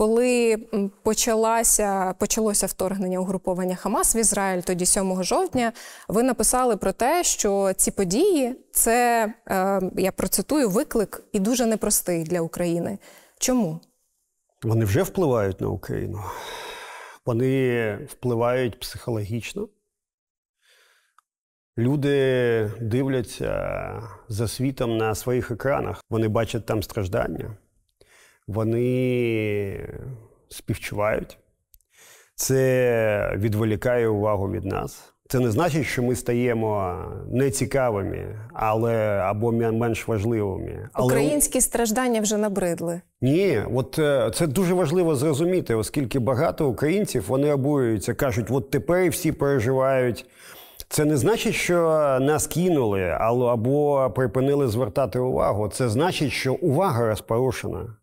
коли почалася, почалося вторгнення угруповання Хамас в Ізраїль, тоді 7 жовтня, ви написали про те, що ці події це е, я процитую виклик і дуже непростий для України. Чому? Вони вже впливають на Україну. Вони впливають психологічно. Люди дивляться за світом на своїх екранах. Вони бачать там страждання вони співчувають, це відволікає увагу від нас. Це не значить, що ми стаємо нецікавими, але або менш важливими. Але... Українські страждання вже набридли. Ні, от е, це дуже важливо зрозуміти, оскільки багато українців вони обурюються, кажуть, от тепер всі переживають. Це не значить, що нас кинули або припинили звертати увагу. Це значить, що увага розпорушена.